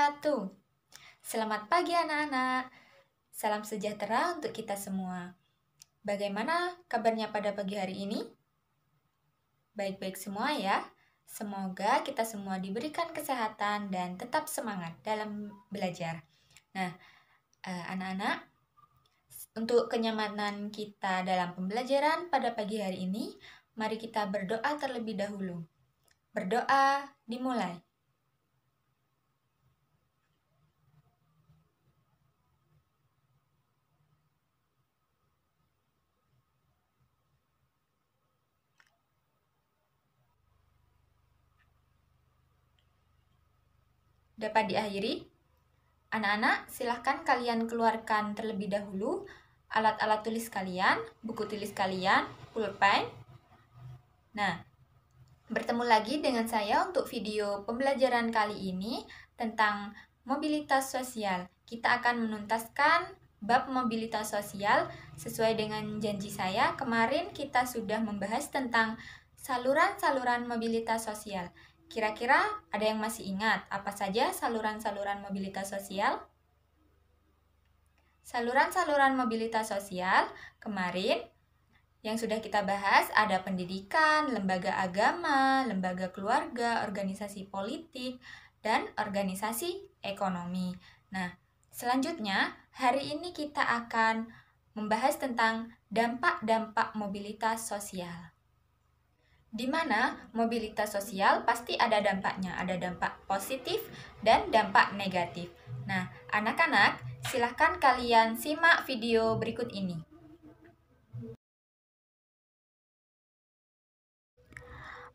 wabarakatuh. Selamat pagi anak-anak. Salam sejahtera untuk kita semua. Bagaimana kabarnya pada pagi hari ini? Baik-baik semua ya. Semoga kita semua diberikan kesehatan dan tetap semangat dalam belajar. Nah, eh, anak-anak, untuk kenyamanan kita dalam pembelajaran pada pagi hari ini, mari kita berdoa terlebih dahulu. Berdoa dimulai. dapat diakhiri. Anak-anak, silahkan kalian keluarkan terlebih dahulu alat-alat tulis kalian, buku tulis kalian, pulpen. Nah, bertemu lagi dengan saya untuk video pembelajaran kali ini tentang mobilitas sosial. Kita akan menuntaskan bab mobilitas sosial sesuai dengan janji saya. Kemarin kita sudah membahas tentang saluran-saluran mobilitas sosial. Kira-kira ada yang masih ingat apa saja saluran-saluran mobilitas sosial? Saluran-saluran mobilitas sosial kemarin yang sudah kita bahas ada pendidikan, lembaga agama, lembaga keluarga, organisasi politik, dan organisasi ekonomi. Nah, selanjutnya hari ini kita akan membahas tentang dampak-dampak mobilitas sosial di mana mobilitas sosial pasti ada dampaknya, ada dampak positif dan dampak negatif. Nah, anak-anak, silahkan kalian simak video berikut ini.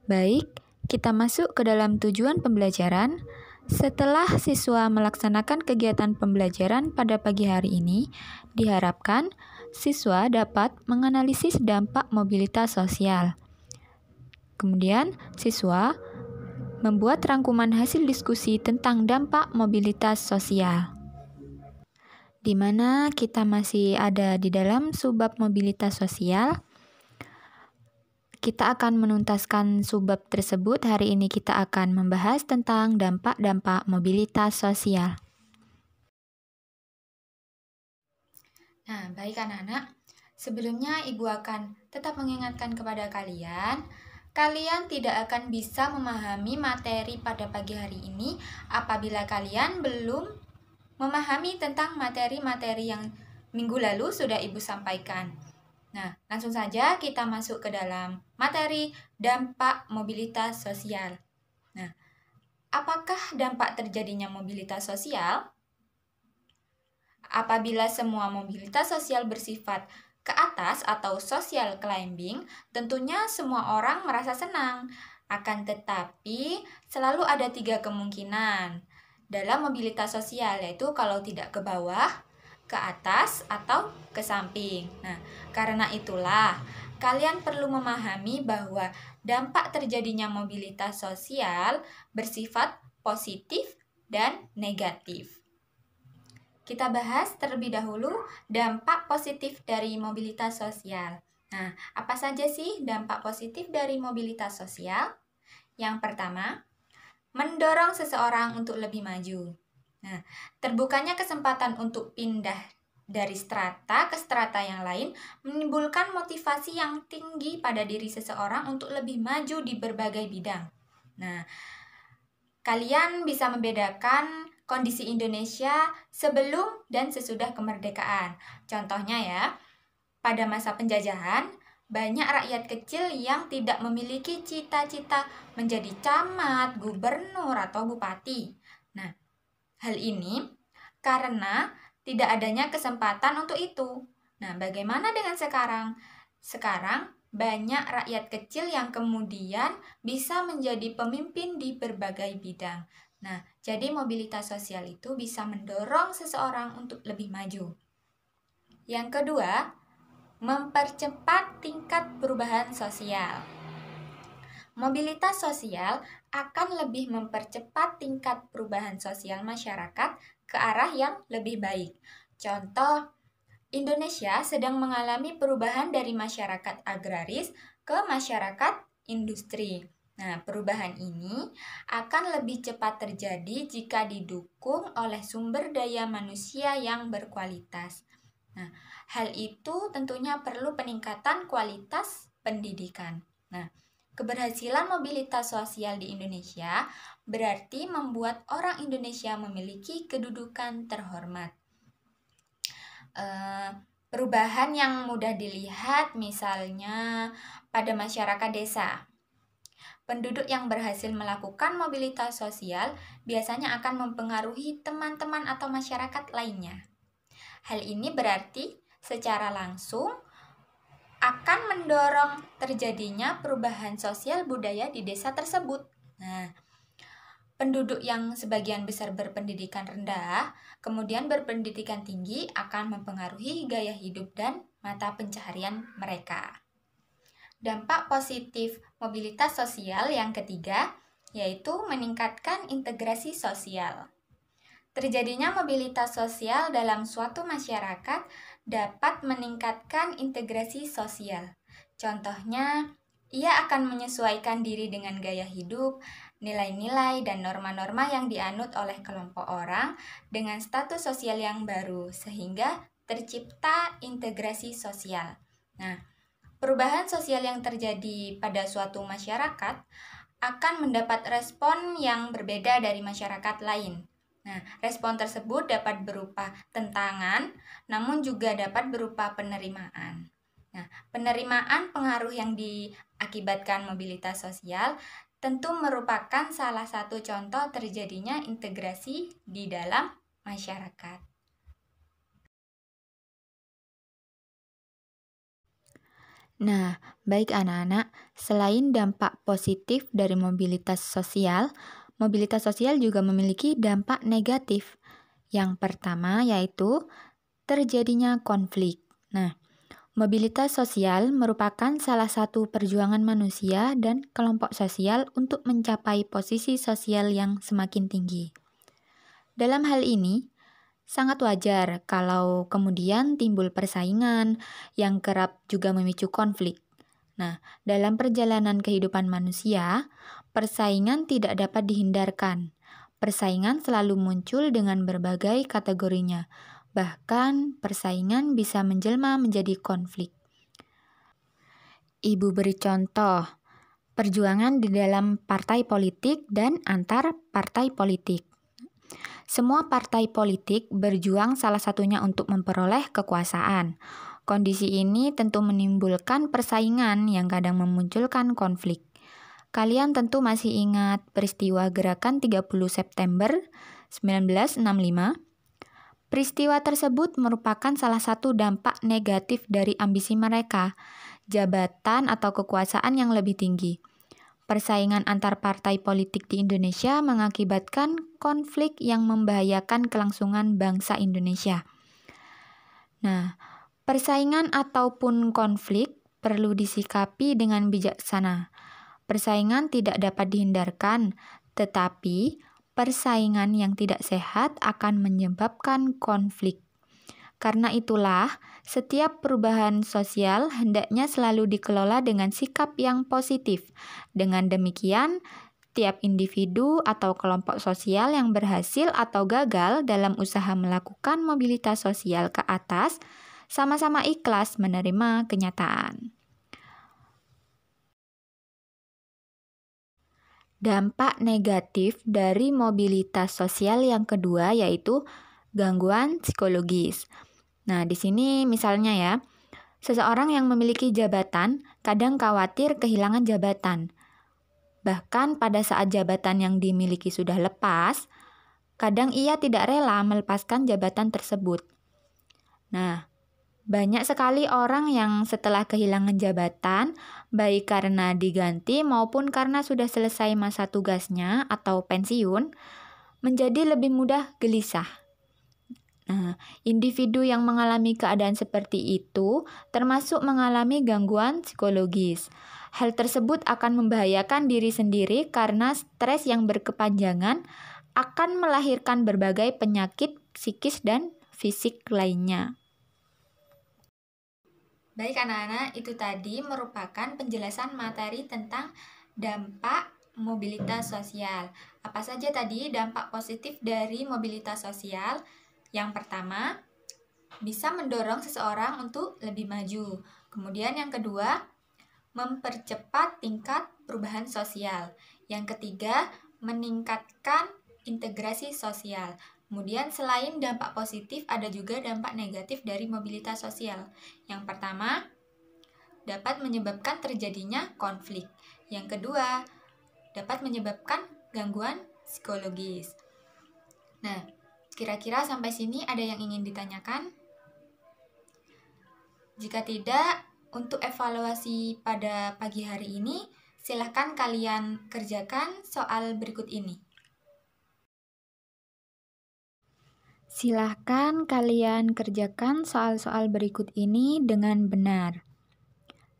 Baik, kita masuk ke dalam tujuan pembelajaran. Setelah siswa melaksanakan kegiatan pembelajaran pada pagi hari ini, diharapkan siswa dapat menganalisis dampak mobilitas sosial Kemudian, siswa membuat rangkuman hasil diskusi tentang dampak mobilitas sosial. Di mana kita masih ada di dalam subbab mobilitas sosial, kita akan menuntaskan subbab tersebut. Hari ini kita akan membahas tentang dampak-dampak mobilitas sosial. Nah, baik anak-anak, sebelumnya Ibu akan tetap mengingatkan kepada kalian Kalian tidak akan bisa memahami materi pada pagi hari ini apabila kalian belum memahami tentang materi-materi yang minggu lalu sudah Ibu sampaikan. Nah, langsung saja kita masuk ke dalam materi dampak mobilitas sosial. Nah, apakah dampak terjadinya mobilitas sosial? Apabila semua mobilitas sosial bersifat ke atas atau social climbing, tentunya semua orang merasa senang. Akan tetapi, selalu ada tiga kemungkinan dalam mobilitas sosial, yaitu kalau tidak ke bawah, ke atas, atau ke samping. Nah, karena itulah kalian perlu memahami bahwa dampak terjadinya mobilitas sosial bersifat positif dan negatif. Kita bahas terlebih dahulu dampak positif dari mobilitas sosial. Nah, apa saja sih dampak positif dari mobilitas sosial? Yang pertama, mendorong seseorang untuk lebih maju. Nah, terbukanya kesempatan untuk pindah dari strata ke strata yang lain menimbulkan motivasi yang tinggi pada diri seseorang untuk lebih maju di berbagai bidang. Nah, kalian bisa membedakan kondisi Indonesia sebelum dan sesudah kemerdekaan. Contohnya ya, pada masa penjajahan, banyak rakyat kecil yang tidak memiliki cita-cita menjadi camat, gubernur, atau bupati. Nah, hal ini karena tidak adanya kesempatan untuk itu. Nah, bagaimana dengan sekarang? Sekarang banyak rakyat kecil yang kemudian bisa menjadi pemimpin di berbagai bidang, Nah, jadi mobilitas sosial itu bisa mendorong seseorang untuk lebih maju. Yang kedua, mempercepat tingkat perubahan sosial. Mobilitas sosial akan lebih mempercepat tingkat perubahan sosial masyarakat ke arah yang lebih baik. Contoh, Indonesia sedang mengalami perubahan dari masyarakat agraris ke masyarakat industri. Nah, perubahan ini akan lebih cepat terjadi jika didukung oleh sumber daya manusia yang berkualitas. Nah, hal itu tentunya perlu peningkatan kualitas pendidikan. Nah, keberhasilan mobilitas sosial di Indonesia berarti membuat orang Indonesia memiliki kedudukan terhormat. Uh, perubahan yang mudah dilihat misalnya pada masyarakat desa Penduduk yang berhasil melakukan mobilitas sosial biasanya akan mempengaruhi teman-teman atau masyarakat lainnya. Hal ini berarti secara langsung akan mendorong terjadinya perubahan sosial budaya di desa tersebut. Nah, penduduk yang sebagian besar berpendidikan rendah, kemudian berpendidikan tinggi akan mempengaruhi gaya hidup dan mata pencaharian mereka. Dampak positif mobilitas sosial yang ketiga yaitu meningkatkan integrasi sosial. Terjadinya mobilitas sosial dalam suatu masyarakat dapat meningkatkan integrasi sosial. Contohnya, ia akan menyesuaikan diri dengan gaya hidup, nilai-nilai, dan norma-norma yang dianut oleh kelompok orang dengan status sosial yang baru, sehingga tercipta integrasi sosial. Nah, Perubahan sosial yang terjadi pada suatu masyarakat akan mendapat respon yang berbeda dari masyarakat lain. Nah, respon tersebut dapat berupa tentangan, namun juga dapat berupa penerimaan. Nah, penerimaan pengaruh yang diakibatkan mobilitas sosial tentu merupakan salah satu contoh terjadinya integrasi di dalam masyarakat. Nah, baik anak-anak, selain dampak positif dari mobilitas sosial, mobilitas sosial juga memiliki dampak negatif. Yang pertama yaitu terjadinya konflik. Nah, Mobilitas sosial merupakan salah satu perjuangan manusia dan kelompok sosial untuk mencapai posisi sosial yang semakin tinggi. Dalam hal ini, Sangat wajar kalau kemudian timbul persaingan yang kerap juga memicu konflik. Nah, dalam perjalanan kehidupan manusia, persaingan tidak dapat dihindarkan. Persaingan selalu muncul dengan berbagai kategorinya, bahkan persaingan bisa menjelma menjadi konflik. Ibu beri contoh perjuangan di dalam partai politik dan antar partai politik. Semua partai politik berjuang salah satunya untuk memperoleh kekuasaan. Kondisi ini tentu menimbulkan persaingan yang kadang memunculkan konflik. Kalian tentu masih ingat peristiwa gerakan 30 September 1965. Peristiwa tersebut merupakan salah satu dampak negatif dari ambisi mereka, jabatan atau kekuasaan yang lebih tinggi Persaingan antar partai politik di Indonesia mengakibatkan konflik yang membahayakan kelangsungan bangsa Indonesia. Nah, persaingan ataupun konflik perlu disikapi dengan bijaksana. Persaingan tidak dapat dihindarkan, tetapi persaingan yang tidak sehat akan menyebabkan konflik. Karena itulah, setiap perubahan sosial hendaknya selalu dikelola dengan sikap yang positif. Dengan demikian, tiap individu atau kelompok sosial yang berhasil atau gagal dalam usaha melakukan mobilitas sosial ke atas sama-sama ikhlas menerima kenyataan. Dampak negatif dari mobilitas sosial yang kedua yaitu gangguan psikologis. Nah, di sini misalnya ya, seseorang yang memiliki jabatan kadang khawatir kehilangan jabatan. Bahkan pada saat jabatan yang dimiliki sudah lepas, kadang ia tidak rela melepaskan jabatan tersebut. Nah, banyak sekali orang yang setelah kehilangan jabatan, baik karena diganti maupun karena sudah selesai masa tugasnya atau pensiun, menjadi lebih mudah gelisah. Nah, individu yang mengalami keadaan seperti itu termasuk mengalami gangguan psikologis. Hal tersebut akan membahayakan diri sendiri karena stres yang berkepanjangan akan melahirkan berbagai penyakit psikis dan fisik lainnya. Baik anak-anak, itu tadi merupakan penjelasan materi tentang dampak mobilitas sosial. Apa saja tadi dampak positif dari mobilitas sosial? Yang pertama, bisa mendorong seseorang untuk lebih maju. Kemudian yang kedua, mempercepat tingkat perubahan sosial. Yang ketiga, meningkatkan integrasi sosial. Kemudian selain dampak positif ada juga dampak negatif dari mobilitas sosial. Yang pertama, dapat menyebabkan terjadinya konflik. Yang kedua, dapat menyebabkan gangguan psikologis. Nah, Kira-kira sampai sini ada yang ingin ditanyakan? Jika tidak, untuk evaluasi pada pagi hari ini, silahkan kalian kerjakan soal berikut ini. Silahkan kalian kerjakan soal-soal berikut ini dengan benar.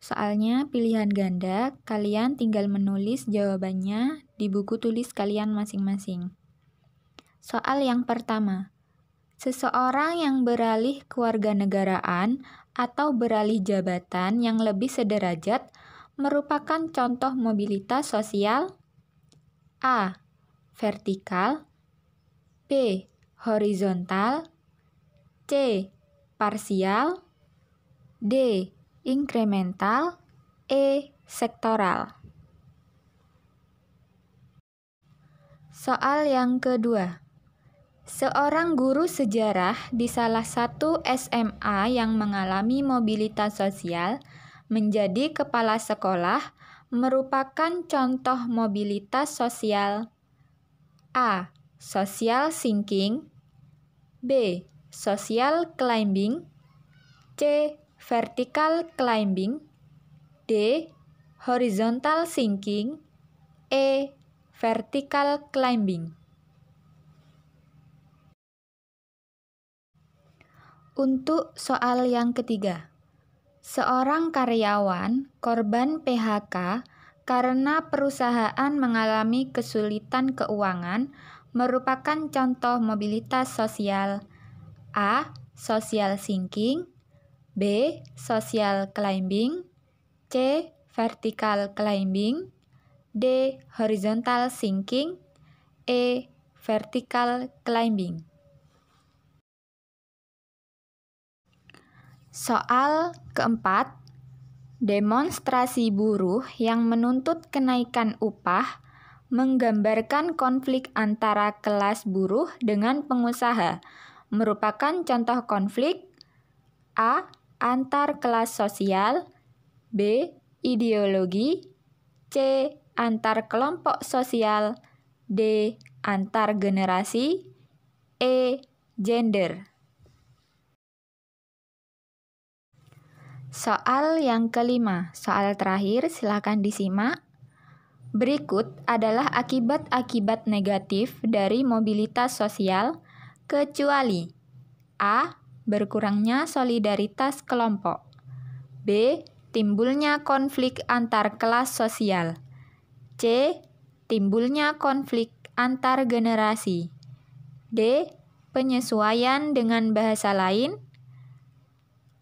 Soalnya pilihan ganda, kalian tinggal menulis jawabannya di buku tulis kalian masing-masing. Soal yang pertama, seseorang yang beralih kewarganegaraan atau beralih jabatan yang lebih sederajat merupakan contoh mobilitas sosial A. Vertikal B. Horizontal C. Parsial D. inkremental E. Sektoral Soal yang kedua Seorang guru sejarah di salah satu SMA yang mengalami mobilitas sosial menjadi kepala sekolah merupakan contoh mobilitas sosial A. Social sinking. B. Social climbing C. Vertical climbing D. Horizontal sinking. E. Vertical climbing Untuk soal yang ketiga, seorang karyawan korban PHK karena perusahaan mengalami kesulitan keuangan merupakan contoh mobilitas sosial A. Social sinking, B. Social climbing C. Vertical climbing D. Horizontal sinking, E. Vertical climbing Soal keempat, demonstrasi buruh yang menuntut kenaikan upah menggambarkan konflik antara kelas buruh dengan pengusaha, merupakan contoh konflik A. antar kelas sosial, B. ideologi, C. antar kelompok sosial, D. antar generasi, E. gender. Soal yang kelima, soal terakhir silakan disimak. Berikut adalah akibat-akibat negatif dari mobilitas sosial kecuali A. Berkurangnya solidaritas kelompok B. Timbulnya konflik antar kelas sosial C. Timbulnya konflik antar generasi D. Penyesuaian dengan bahasa lain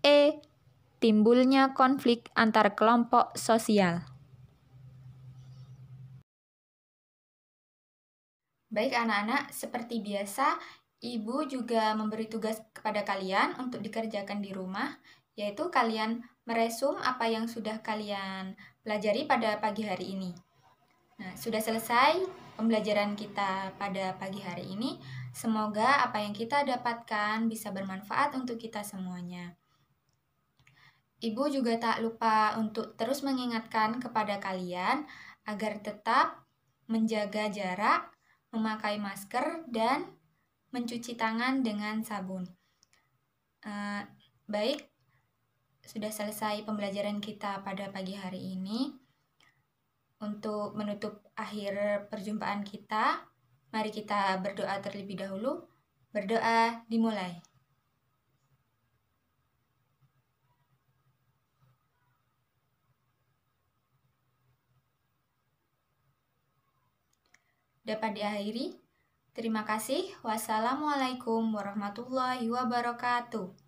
E timbulnya konflik antar kelompok sosial. Baik anak-anak, seperti biasa, Ibu juga memberi tugas kepada kalian untuk dikerjakan di rumah, yaitu kalian meresum apa yang sudah kalian pelajari pada pagi hari ini. Nah, sudah selesai pembelajaran kita pada pagi hari ini. Semoga apa yang kita dapatkan bisa bermanfaat untuk kita semuanya. Ibu juga tak lupa untuk terus mengingatkan kepada kalian agar tetap menjaga jarak, memakai masker, dan mencuci tangan dengan sabun. Uh, baik, sudah selesai pembelajaran kita pada pagi hari ini. Untuk menutup akhir perjumpaan kita, mari kita berdoa terlebih dahulu. Berdoa dimulai. dapat diakhiri. Terima kasih. Wassalamualaikum warahmatullahi wabarakatuh.